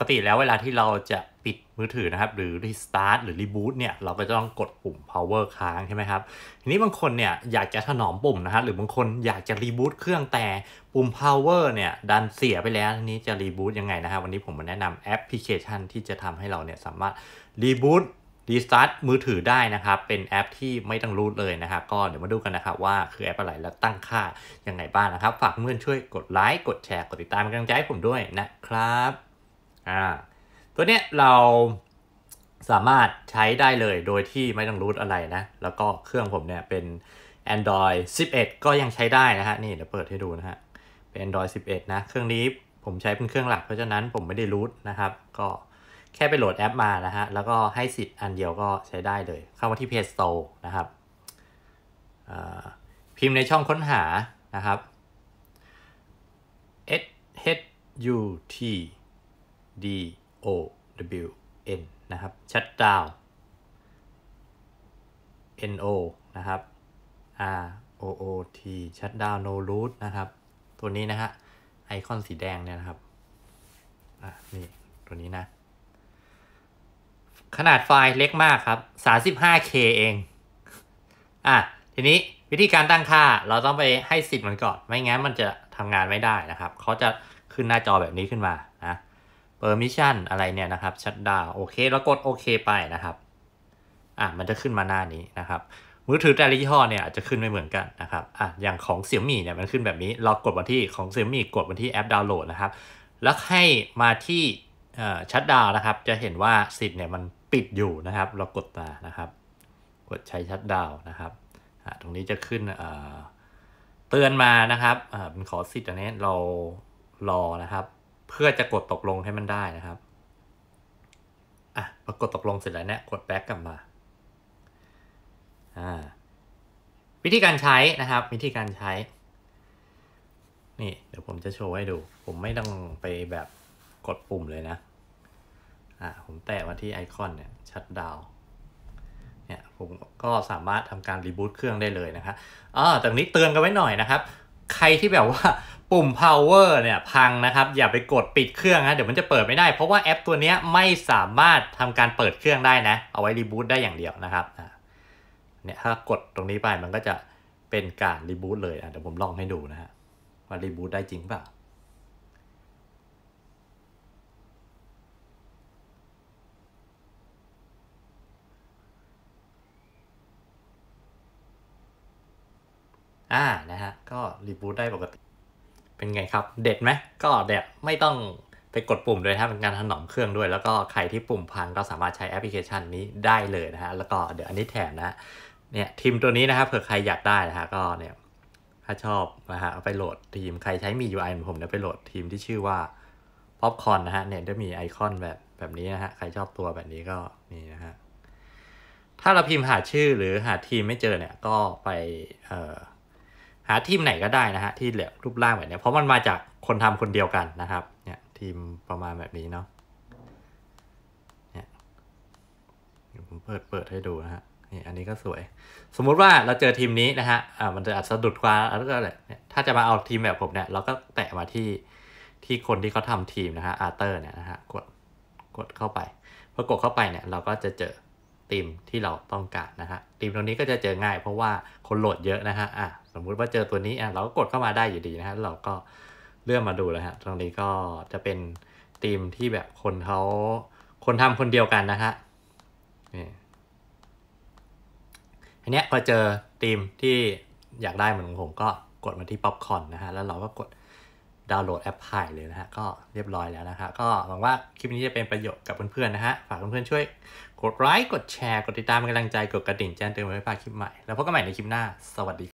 กติแล้วเวลาที่เราจะปิดมือถือนะครับ หรือีสตาร์ทหรือรีบูตเนี่ย เราก็จะต้องกดปุ่ม power ค้างใช่ไหมครับ ทีนี้บางคนเนี่ยอยากจะถนอมปุ่มนะฮะหรือบางคนอยากจะรีบูตเครื่องแต่ปุ่ม power เนี่ย ดันเสียไปแล้วทีนี้จะรีบูตยังไงนะฮะวันนี้ผมมาแนะนำแอปพลิเคชันที่จะทำให้เราเนี่ยสามารถรีบูตรีสตาร์ทมือถือได้นะครับ เป็นแอปที่ไม่ต้องรูดเลยนะครับก็เดี๋ยวมาดูกันนะครับว่าคือแอปอะไรและตั้งค่ายังไงบ้างนะครับฝากเพื่อนช่วยกดไลค์กดแชร์กดติดตามกำลังใจให้ผมด้วยนะครับ่าตัวเนี้ย เราสามารถใช้ได้เลยโดยที่ไม่ต้องรูทอะไรนะ แล้วก็เครื่องผมเนี่ยเป็น Android 11 ก็ยังใช้ได้นะฮะนี่เดี๋ยวเปิดให้ดูนะฮะเป็น Android 11นะเครื่องนี้ผมใช้เป็นเครื่องหลัก เพราะฉะนั้นผมไม่ได้รูทนะครับก็แค่ไปโหลดแอปมานะฮะแล้วก็ให้สิทธิ์อันเดียวก็ใช้ได้เลย เข้ามาที่ Play Store นะครับพิมพ์ในช่องค้นหานะครับ S H U T D O W N นะครับ shut down N O นะครับ R O O T shut down no root นะครับ ตัวนี้นะฮะไอคอนสีแดงเนี่ยนะครับ อ่ะ นี่ ตัวนี้นะ ขนาดไฟล์เล็กมากครับ 35K เอง อ่ะ ทีนี้วิธีการตั้งค่าเราต้องไปให้สิทธิ์มันก่อน ไม่งั้นมันจะทำงานไม่ได้นะครับ เขาจะขึ้นหน้าจอแบบนี้ขึ้นมานะ permission อะไรเนี่ยนะครับชัดดาวโอเคแล้วกดโอเคไปนะครับอ่ะมันจะขึ้นมาหน้านี้นะครับ มือถือแต่ละยี่ห้อเนี่ยอาจจะขึ้นไม่เหมือนกันนะครับอ่ะอย่างของเสี่ยมี่เนี่ยมันขึ้นแบบนี้ เรากดมาที่ของเสี่ยมี่กดมาที่แอปดาวน์โหลดนะครับ แล้วให้มาที่ชัดดาวนะครับจะเห็นว่าสิทธิ์เนี่ยมันปิดอยู่นะครับ เรากดมานะครับกดใช้ชัดดาวนะครับตรงนี้จะขึ้นเตือนมานะครับเป็นขอสิทธิ์อันนี้เรารอนะครับเพื่อจะกดตกลงให้มันได้นะครับ อ่ะพอกดตกลงเสร็จแล้วเนี่ยกดแบ็กกลับมา อ่า วิธีการใช้นะครับ วิธีการใช้ นี่ เดี๋ยวผมจะโชว์ให้ดู ผมไม่ต้องไปแบบกดปุ่มเลยนะ อ่า ผมแตะมาที่ไอคอนเนี่ยชัดดาวเนี่ยผมก็สามารถทำการรีบูตเครื่องได้เลยนะครับอ่า ตรงนี้เตือนกันไว้หน่อยนะครับ ใครที่แบบว่าปุ่ม power เนี่ยพังนะครับ อย่าไปกดปิดเครื่องนะเดี๋ยวมันจะเปิดไม่ได้ เพราะว่าแอปตัวนี้ไม่สามารถทำการเปิดเครื่องได้นะเอาไว้รีบูตได้อย่างเดียวนะครับเนี่ยถ้ากดตรงนี้ไปมันก็จะเป็นการรีบูตเลยนะเดี๋ยวผมลองให้ดูนะฮะว่ารีบูตได้จริงเปล่าอ่านะฮะก็รีบูตได้ปกติเป็นไงครับเด็ดไหมก็เด็ดไม่ต้องไปกดปุ่มเลยนะเป็นการถนอมเครื่องด้วยแล้วก็ใครที่ปุ่มพังก็สามารถใช้แอปพลิเคชันนี้ได้เลยนะฮะแล้วก็เดี๋ยวอันนี้แถมนะเนี่ยทีมตัวนี้นะครับเผื่อใครอยากได้นะฮะก็เนี่ยถ้าชอบนะฮะเอาไปโหลดทีมใครใช้มี UI เหมือนผมเนี่ยไปโหลดทีมที่ชื่อว่าป๊อปคอนนะฮะเนี่ยจะมีไอคอนแบบแบบนี้นะฮะใครชอบตัวแบบนี้ก็นี่นะฮะถ้าเราพิมพ์หาชื่อหรือหาทีมไม่เจอเนี่ยก็ไปเอ่อหาทีมไหนก็ได้นะฮะที่เหลือรูปร่างแบบนี้เพราะมันมาจากคนทำคนเดียวกันนะครับเนี่ยทีมประมาณแบบนี้เนาะเนี่ยผมเปิดเปิดให้ดูนะฮะนี่อันนี้ก็สวย สมมุติว่าเราเจอทีมนี้นะฮะอ่ามันจะอาจสะดุดกว่าแล้วก็อะไรถ้าจะมาเอาทีมแบบผมเนี่ยเราก็แตะมาที่ที่คนที่เขาทาทีมนะฮะอาร์เตอร์เนี่ยนะฮะกดกดเข้าไปพอกดเข้าไปเนี่ยเราก็จะเจอทีมที่เราต้องการนะฮะทีมตรงนี้ก็จะเจอง่าย เพราะว่าคนโหลดเยอะนะฮะอ่ะสมมุติว่าเจอตัวนี้อ่ะเราก็กดเข้ามาได้อยู่ดีนะฮะ เราก็เลื่อนมาดูแล้วฮะ ตรงนี้ก็จะเป็นธีมที่แบบคนเขาคนทำคนเดียวกันนะฮะนี่อันเนี้ยพอเจอธีมที่อยากได้เหมือนของผมก็กดมาที่ป๊อปคอนนะฮะ แล้วเราก็กดดาวน์โหลดแอปพายเลยนะฮะ ก็เรียบร้อยแล้วนะฮะ ก็หวังว่าคลิปนี้จะเป็นประโยชน์กับเพื่อนๆนะฮะ ฝากเพื่อนๆช่วยกดไลค์ กดแชร์ กดติดตามเป็นกำลังใจ กดกระดิ่งแจ้งเตือนไว้พลาดคลิปใหม่ แล้วพบกันใหม่ในคลิปหน้า สวัสดี